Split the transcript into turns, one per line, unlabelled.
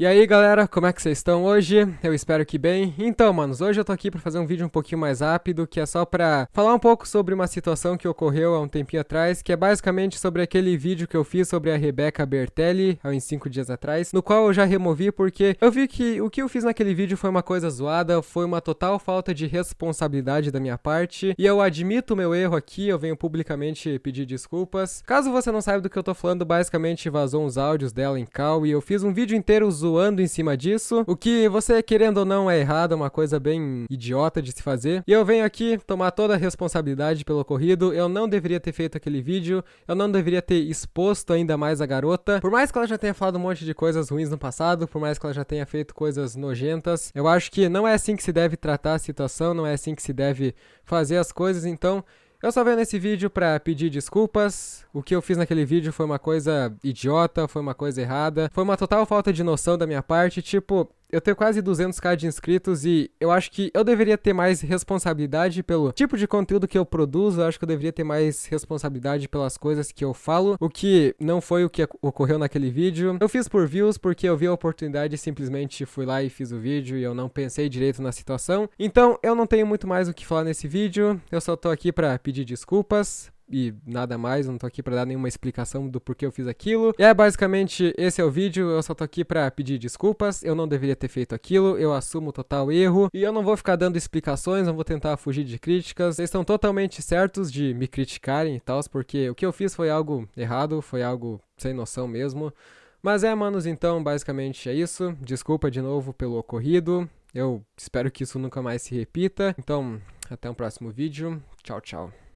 E aí galera, como é que vocês estão hoje? Eu espero que bem. Então, manos, hoje eu tô aqui pra fazer um vídeo um pouquinho mais rápido, que é só pra falar um pouco sobre uma situação que ocorreu há um tempinho atrás, que é basicamente sobre aquele vídeo que eu fiz sobre a Rebeca Bertelli, há uns 5 dias atrás, no qual eu já removi porque eu vi que o que eu fiz naquele vídeo foi uma coisa zoada, foi uma total falta de responsabilidade da minha parte, e eu admito o meu erro aqui, eu venho publicamente pedir desculpas. Caso você não saiba do que eu tô falando, basicamente vazou uns áudios dela em cal e eu fiz um vídeo inteiro zoando zoando em cima disso, o que você, querendo ou não, é errado, é uma coisa bem idiota de se fazer. E eu venho aqui tomar toda a responsabilidade pelo ocorrido, eu não deveria ter feito aquele vídeo, eu não deveria ter exposto ainda mais a garota. Por mais que ela já tenha falado um monte de coisas ruins no passado, por mais que ela já tenha feito coisas nojentas, eu acho que não é assim que se deve tratar a situação, não é assim que se deve fazer as coisas, então eu só venho nesse vídeo para pedir desculpas. O que eu fiz naquele vídeo foi uma coisa idiota, foi uma coisa errada, foi uma total falta de noção da minha parte. Tipo, eu tenho quase 200k de inscritos e eu acho que eu deveria ter mais responsabilidade pelo tipo de conteúdo que eu produzo, eu acho que eu deveria ter mais responsabilidade pelas coisas que eu falo, o que não foi o que ocorreu naquele vídeo. Eu fiz por views porque eu vi a oportunidade e simplesmente fui lá e fiz o vídeo e eu não pensei direito na situação. Então, eu não tenho muito mais o que falar nesse vídeo, eu só tô aqui para pedir desculpas e nada mais, eu não tô aqui para dar nenhuma explicação do porquê eu fiz aquilo. E é basicamente esse é o vídeo, eu só tô aqui para pedir desculpas, eu não deveria ter feito aquilo, eu assumo total erro e eu não vou ficar dando explicações, não vou tentar fugir de críticas. Vocês estão totalmente certos de me criticarem e tal, porque o que eu fiz foi algo errado, foi algo sem noção mesmo. Mas é, manos, então basicamente é isso. Desculpa de novo pelo ocorrido. Eu espero que isso nunca mais se repita. Então, até o um próximo vídeo. Tchau, tchau.